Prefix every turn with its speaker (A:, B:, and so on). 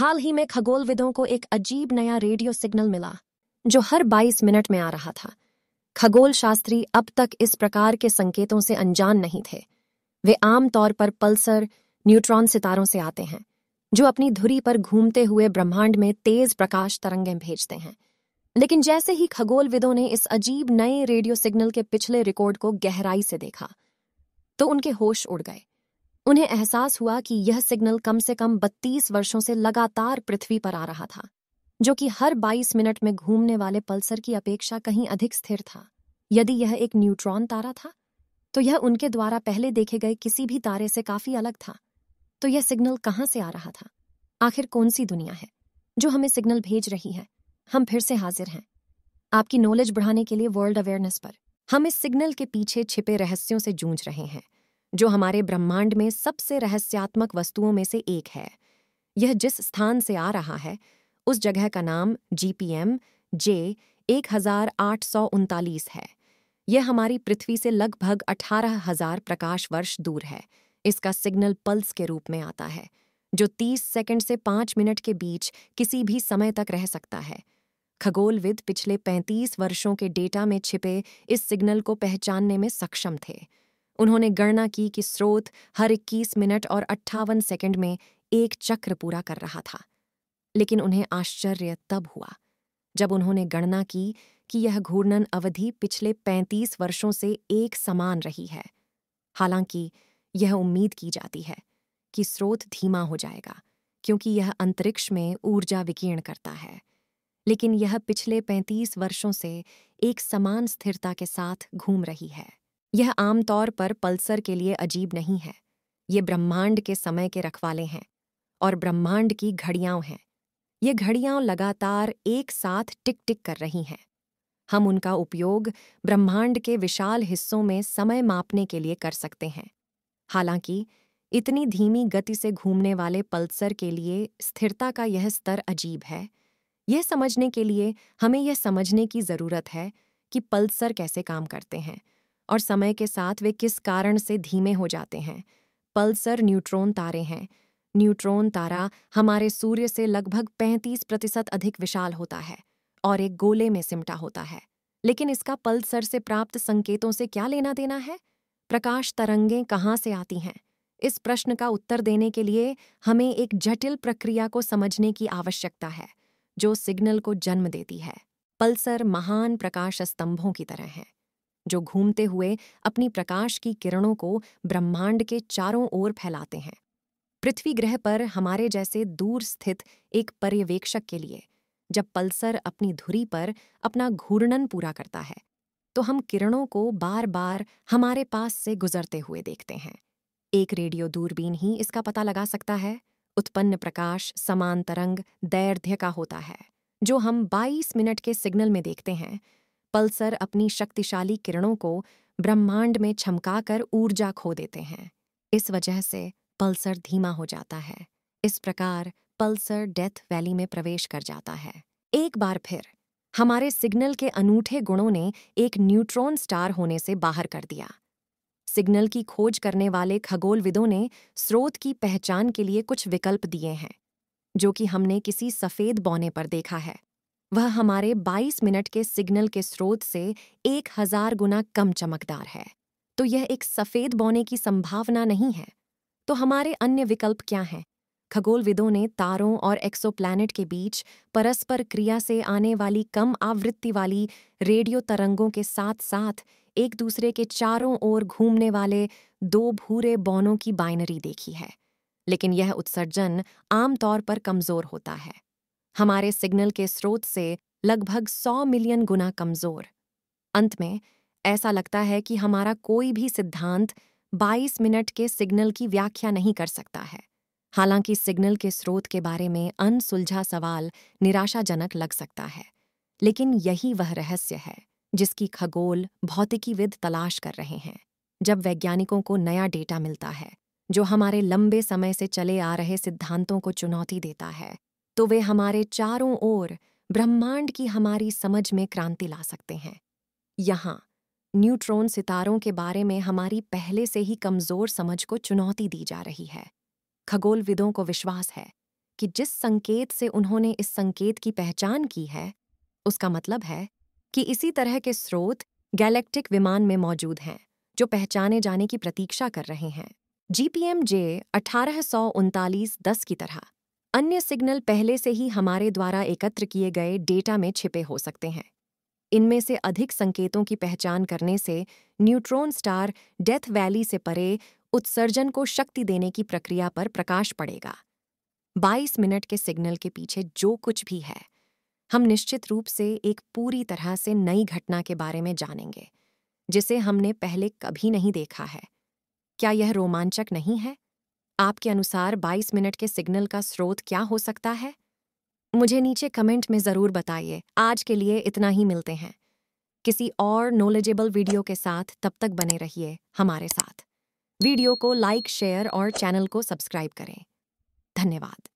A: हाल ही में खगोलविदों को एक अजीब नया रेडियो सिग्नल मिला जो हर 22 मिनट में आ रहा था खगोल शास्त्री अब तक इस प्रकार के संकेतों से अनजान नहीं थे वे आमतौर पर पल्सर न्यूट्रॉन सितारों से आते हैं जो अपनी धुरी पर घूमते हुए ब्रह्मांड में तेज प्रकाश तरंगें भेजते हैं लेकिन जैसे ही खगोलविदों ने इस अजीब नए रेडियो सिग्नल के पिछले रिकॉर्ड को गहराई से देखा तो उनके होश उड़ गए उन्हें एहसास हुआ कि यह सिग्नल कम से कम 32 वर्षों से लगातार पृथ्वी पर आ रहा था जो कि हर 22 मिनट में घूमने वाले पल्सर की अपेक्षा कहीं अधिक स्थिर था यदि यह एक न्यूट्रॉन तारा था तो यह उनके द्वारा पहले देखे गए किसी भी तारे से काफी अलग था तो यह सिग्नल कहाँ से आ रहा था आखिर कौन सी दुनिया है जो हमें सिग्नल भेज रही है हम फिर से हाजिर हैं आपकी नॉलेज बढ़ाने के लिए वर्ल्ड अवेयरनेस पर हम इस सिग्नल के पीछे छिपे रहस्यों से जूझ रहे हैं जो हमारे ब्रह्मांड में सबसे रहस्यात्मक वस्तुओं में से एक है यह जिस स्थान से आ रहा है उस जगह का नाम जीपीएम जे एक है यह हमारी पृथ्वी से लगभग अठारह हजार प्रकाश वर्ष दूर है इसका सिग्नल पल्स के रूप में आता है जो 30 सेकंड से 5 मिनट के बीच किसी भी समय तक रह सकता है खगोलविद पिछले 35 वर्षों के डेटा में छिपे इस सिग्नल को पहचानने में सक्षम थे उन्होंने गणना की कि स्रोत हर 21 मिनट और अट्ठावन सेकंड में एक चक्र पूरा कर रहा था लेकिन उन्हें आश्चर्य तब हुआ जब उन्होंने गणना की कि यह घूर्णन अवधि पिछले 35 वर्षों से एक समान रही है हालांकि यह उम्मीद की जाती है कि स्रोत धीमा हो जाएगा क्योंकि यह अंतरिक्ष में ऊर्जा विकीर्ण करता है लेकिन यह पिछले 35 वर्षों से एक समान स्थिरता के साथ घूम रही है यह आमतौर पर पल्सर के लिए अजीब नहीं है ये ब्रह्मांड के समय के रखवाले हैं और ब्रह्मांड की घड़ियां हैं ये घड़ियां लगातार एक साथ टिक टिक कर रही हैं हम उनका उपयोग ब्रह्मांड के विशाल हिस्सों में समय मापने के लिए कर सकते हैं हालांकि इतनी धीमी गति से घूमने वाले पल्सर के लिए स्थिरता का यह स्तर अजीब है यह समझने के लिए हमें यह समझने की ज़रूरत है कि पल्सर कैसे काम करते हैं और समय के साथ वे किस कारण से धीमे हो जाते हैं पल्सर न्यूट्रॉन तारे हैं न्यूट्रॉन तारा हमारे सूर्य से लगभग 35 प्रतिशत अधिक विशाल होता है और एक गोले में सिमटा होता है लेकिन इसका पल्सर से प्राप्त संकेतों से क्या लेना देना है प्रकाश तरंगें कहाँ से आती हैं इस प्रश्न का उत्तर देने के लिए हमें एक जटिल प्रक्रिया को समझने की आवश्यकता है जो सिग्नल को जन्म देती है पल्सर महान प्रकाश स्तंभों की तरह हैं जो घूमते हुए अपनी प्रकाश की किरणों को ब्रह्मांड के चारों ओर फैलाते हैं पृथ्वी ग्रह पर हमारे जैसे दूर स्थित एक पर्यवेक्षक के लिए जब पल्सर अपनी धुरी पर अपना घूर्णन पूरा करता है तो हम किरणों को बार बार हमारे पास से गुजरते हुए देखते हैं एक रेडियो दूरबीन ही इसका पता लगा सकता है उत्पन्न प्रकाश समान तरंग दैर्घ्य का होता है जो हम 22 मिनट के सिग्नल में देखते हैं पल्सर अपनी शक्तिशाली किरणों को ब्रह्मांड में छमकाकर ऊर्जा खो देते हैं इस वजह से पल्सर धीमा हो जाता है इस प्रकार पल्सर डेथ वैली में प्रवेश कर जाता है एक बार फिर हमारे सिग्नल के अनूठे गुणों ने एक न्यूट्रॉन स्टार होने से बाहर कर दिया सिग्नल की खोज करने वाले खगोलविदों ने स्रोत की पहचान के लिए कुछ विकल्प दिए हैं जो कि हमने किसी सफ़ेद बौने पर देखा है वह हमारे 22 मिनट के सिग्नल के स्रोत से एक हज़ार गुना कम चमकदार है तो यह एक सफ़ेद बौने की संभावना नहीं है तो हमारे अन्य विकल्प क्या हैं खगोलविदों ने तारों और एक्सोप्लैनेट के बीच परस्पर क्रिया से आने वाली कम आवृत्ति वाली रेडियो तरंगों के साथ साथ एक दूसरे के चारों ओर घूमने वाले दो भूरे बौनों की बाइनरी देखी है लेकिन यह उत्सर्जन आमतौर पर कमज़ोर होता है हमारे सिग्नल के स्रोत से लगभग 100 मिलियन गुना कमजोर अंत में ऐसा लगता है कि हमारा कोई भी सिद्धांत 22 मिनट के सिग्नल की व्याख्या नहीं कर सकता है हालांकि सिग्नल के स्रोत के बारे में अनसुलझा सवाल निराशाजनक लग सकता है लेकिन यही वह रहस्य है जिसकी खगोल भौतिकीविद तलाश कर रहे हैं जब वैज्ञानिकों को नया डेटा मिलता है जो हमारे लंबे समय से चले आ रहे सिद्धांतों को चुनौती देता है तो वे हमारे चारों ओर ब्रह्मांड की हमारी समझ में क्रांति ला सकते हैं यहाँ न्यूट्रॉन सितारों के बारे में हमारी पहले से ही कमजोर समझ को चुनौती दी जा रही है खगोलविदों को विश्वास है कि जिस संकेत से उन्होंने इस संकेत की पहचान की है उसका मतलब है कि इसी तरह के स्रोत गैलेक्टिक विमान में मौजूद हैं जो पहचाने जाने की प्रतीक्षा कर रहे हैं जीपीएम जे अठारह सौ उनतालीस दस की तरह अन्य सिग्नल पहले से ही हमारे द्वारा एकत्र किए गए डेटा में छिपे हो सकते हैं इनमें से अधिक संकेतों की पहचान करने से न्यूट्रॉन स्टार डेथ वैली से परे उत्सर्जन को शक्ति देने की प्रक्रिया पर प्रकाश पड़ेगा 22 मिनट के सिग्नल के पीछे जो कुछ भी है हम निश्चित रूप से एक पूरी तरह से नई घटना के बारे में जानेंगे जिसे हमने पहले कभी नहीं देखा है क्या यह रोमांचक नहीं है आपके अनुसार 22 मिनट के सिग्नल का स्रोत क्या हो सकता है मुझे नीचे कमेंट में ज़रूर बताइए आज के लिए इतना ही मिलते हैं किसी और नॉलेजेबल वीडियो के साथ तब तक बने रहिए हमारे साथ वीडियो को लाइक शेयर और चैनल को सब्सक्राइब करें धन्यवाद